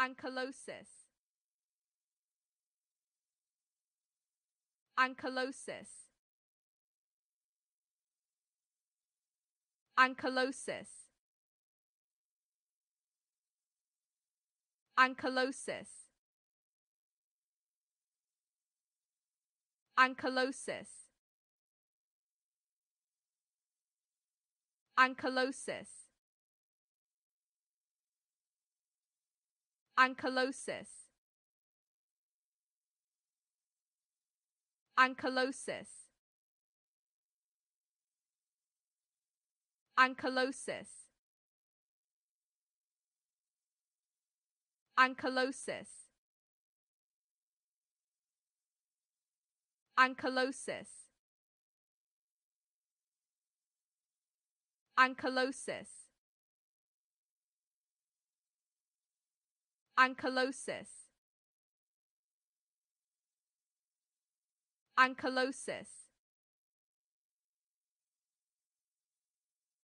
Ankylosis. Ankylosis. Ankylosis. Ankylosis. Ankylosis. Ankylosis. Ankylosis. Ankylosis. Ankylosis. Ankylosis. Ankylosis. Ankylosis. Ankylosis. Ankylosis.